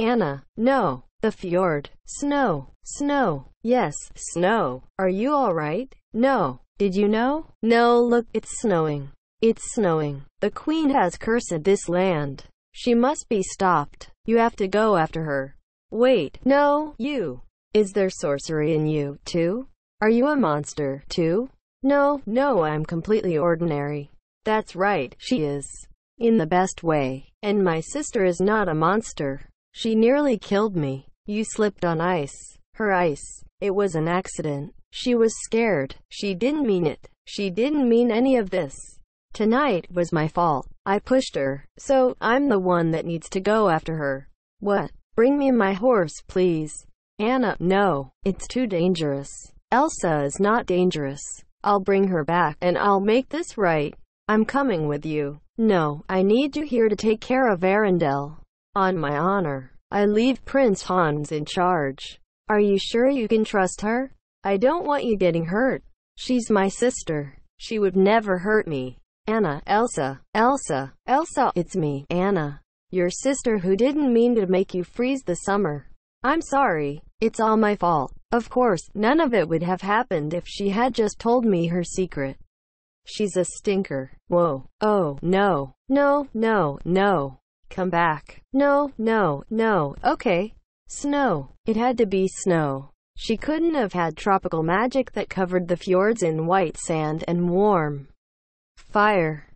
Anna, no. The fjord. Snow. Snow. Yes, snow. Are you all right? No. Did you know? No, look, it's snowing. It's snowing. The queen has cursed this land. She must be stopped. You have to go after her. Wait. No, you. Is there sorcery in you, too? Are you a monster, too? No, no, I'm completely ordinary. That's right, she is. In the best way. And my sister is not a monster. She nearly killed me. You slipped on ice. Her ice. It was an accident. She was scared. She didn't mean it. She didn't mean any of this. Tonight was my fault. I pushed her. So, I'm the one that needs to go after her. What? Bring me my horse, please. Anna, no. It's too dangerous. Elsa is not dangerous. I'll bring her back, and I'll make this right. I'm coming with you. No, I need you here to take care of Arendelle. On my honor, I leave Prince Hans in charge. Are you sure you can trust her? I don't want you getting hurt. She's my sister. She would never hurt me. Anna, Elsa, Elsa, Elsa, it's me, Anna. Your sister who didn't mean to make you freeze the summer. I'm sorry. It's all my fault. Of course, none of it would have happened if she had just told me her secret. She's a stinker. Whoa. Oh, no. No, no, no. Come back. No, no, no. Okay. Snow. It had to be snow. She couldn't have had tropical magic that covered the fjords in white sand and warm fire.